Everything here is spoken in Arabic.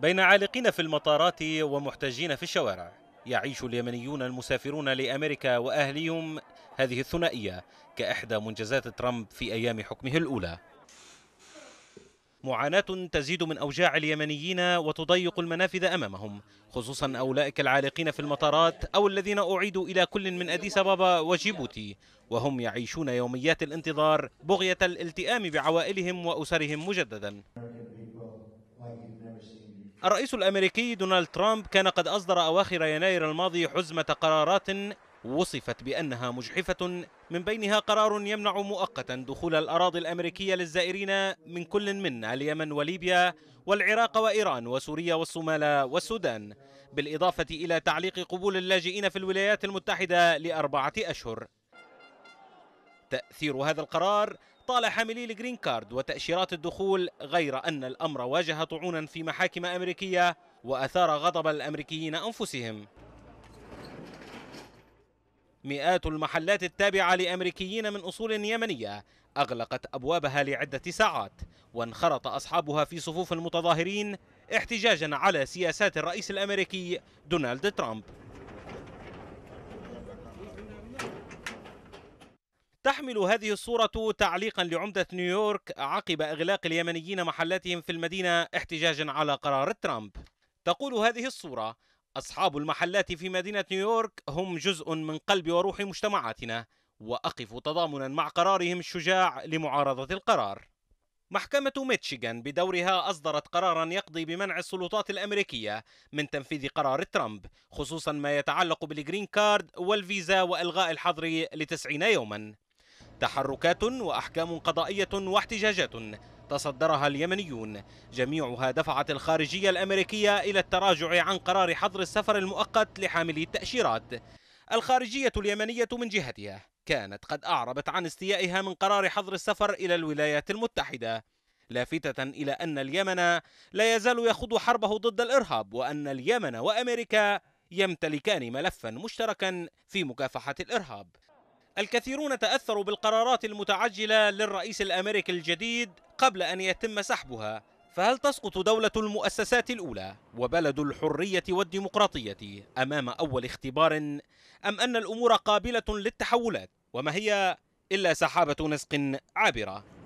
بين عالقين في المطارات ومحتجين في الشوارع يعيش اليمنيون المسافرون لأمريكا وأهليهم هذه الثنائية كإحدى منجزات ترامب في أيام حكمه الأولى معاناة تزيد من أوجاع اليمنيين وتضيق المنافذ أمامهم خصوصا أولئك العالقين في المطارات أو الذين أعيدوا إلى كل من أديس أبابا وجيبوتي وهم يعيشون يوميات الانتظار بغية الالتئام بعوائلهم وأسرهم مجددا الرئيس الأمريكي دونالد ترامب كان قد أصدر أواخر يناير الماضي حزمة قرارات وصفت بأنها مجحفة من بينها قرار يمنع مؤقتا دخول الأراضي الأمريكية للزائرين من كل من اليمن وليبيا والعراق وإيران وسوريا والصومال والسودان بالإضافة إلى تعليق قبول اللاجئين في الولايات المتحدة لأربعة أشهر تأثير هذا القرار أبطال حاملي الجرين كارد وتأشيرات الدخول غير أن الأمر واجه طعونا في محاكم أمريكية وأثار غضب الأمريكيين أنفسهم مئات المحلات التابعة لأمريكيين من أصول يمنية أغلقت أبوابها لعدة ساعات وانخرط أصحابها في صفوف المتظاهرين احتجاجا على سياسات الرئيس الأمريكي دونالد ترامب تحمل هذه الصورة تعليقا لعمدة نيويورك عقب إغلاق اليمنيين محلاتهم في المدينة احتجاجا على قرار ترامب تقول هذه الصورة أصحاب المحلات في مدينة نيويورك هم جزء من قلب وروح مجتمعاتنا وأقف تضامنا مع قرارهم الشجاع لمعارضة القرار محكمة ميتشيغان بدورها أصدرت قرارا يقضي بمنع السلطات الأمريكية من تنفيذ قرار ترامب خصوصا ما يتعلق بالجرين كارد والفيزا وإلغاء الحظر لتسعين يوما تحركات وأحكام قضائية واحتجاجات تصدرها اليمنيون جميعها دفعت الخارجية الأمريكية إلى التراجع عن قرار حظر السفر المؤقت لحاملي التأشيرات الخارجية اليمنية من جهتها كانت قد أعربت عن استيائها من قرار حظر السفر إلى الولايات المتحدة لافتة إلى أن اليمن لا يزال يخوض حربه ضد الإرهاب وأن اليمن وأمريكا يمتلكان ملفا مشتركا في مكافحة الإرهاب الكثيرون تأثروا بالقرارات المتعجلة للرئيس الأمريكي الجديد قبل أن يتم سحبها فهل تسقط دولة المؤسسات الأولى وبلد الحرية والديمقراطية أمام أول اختبار أم أن الأمور قابلة للتحولات وما هي إلا سحابة نسق عابرة